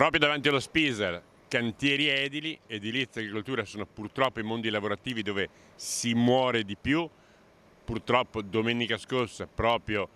Proprio davanti allo Spiser, cantieri edili, edilizia e agricoltura sono purtroppo i mondi lavorativi dove si muore di più. Purtroppo domenica scorsa, proprio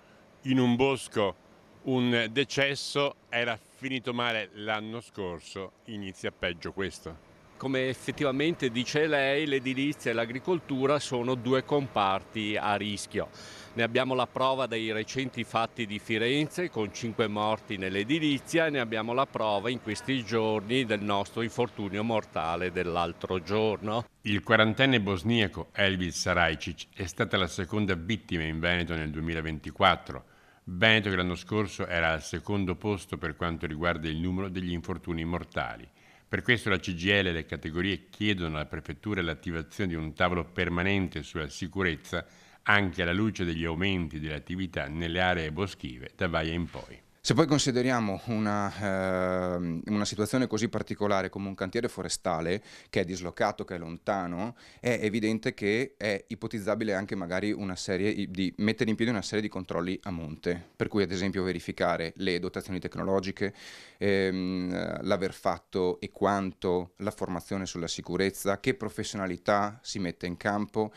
in un bosco, un decesso era finito male l'anno scorso, inizia peggio questo come effettivamente dice lei, l'edilizia e l'agricoltura sono due comparti a rischio. Ne abbiamo la prova dei recenti fatti di Firenze con cinque morti nell'edilizia e ne abbiamo la prova in questi giorni del nostro infortunio mortale dell'altro giorno. Il quarantenne bosniaco Elvis Sarajcic è stata la seconda vittima in Veneto nel 2024. Veneto che l'anno scorso era al secondo posto per quanto riguarda il numero degli infortuni mortali. Per questo la CGL e le categorie chiedono alla Prefettura l'attivazione di un tavolo permanente sulla sicurezza anche alla luce degli aumenti delle attività nelle aree boschive da Vaia in poi. Se poi consideriamo una, eh, una, situazione così particolare come un cantiere forestale che è dislocato, che è lontano, è evidente che è ipotizzabile anche magari una serie di mettere in piedi una serie di controlli a monte, per cui ad esempio verificare le dotazioni tecnologiche, ehm, l'aver fatto e quanto, la formazione sulla sicurezza, che professionalità si mette in campo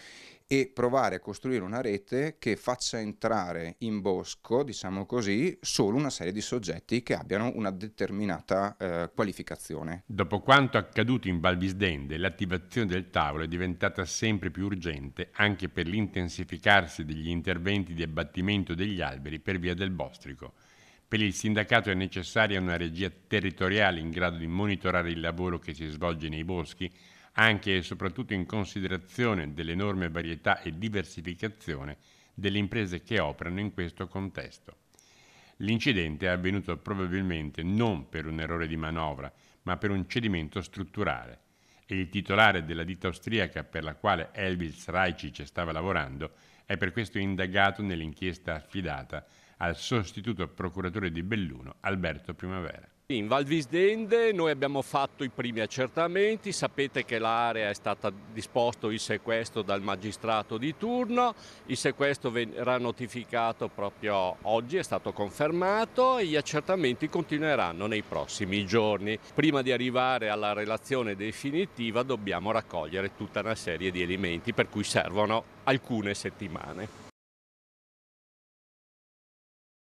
e provare a costruire una rete che faccia entrare in bosco, diciamo così, solo una serie di soggetti che abbiano una determinata eh, qualificazione. Dopo quanto accaduto in Valbisdende, l'attivazione del tavolo è diventata sempre più urgente anche per l'intensificarsi degli interventi di abbattimento degli alberi per via del bostrico. Per il sindacato è necessaria una regia territoriale in grado di monitorare il lavoro che si svolge nei boschi, anche e soprattutto in considerazione dell'enorme varietà e diversificazione delle imprese che operano in questo contesto. L'incidente è avvenuto probabilmente non per un errore di manovra, ma per un cedimento strutturale e il titolare della ditta austriaca per la quale Elvis Rajcic stava lavorando è per questo indagato nell'inchiesta affidata al sostituto procuratore di Belluno Alberto Primavera. In Val Visdende noi abbiamo fatto i primi accertamenti, sapete che l'area è stata disposto il sequestro dal magistrato di turno, il sequestro verrà notificato proprio oggi, è stato confermato e gli accertamenti continueranno nei prossimi giorni. Prima di arrivare alla relazione definitiva dobbiamo raccogliere tutta una serie di elementi per cui servono alcune settimane.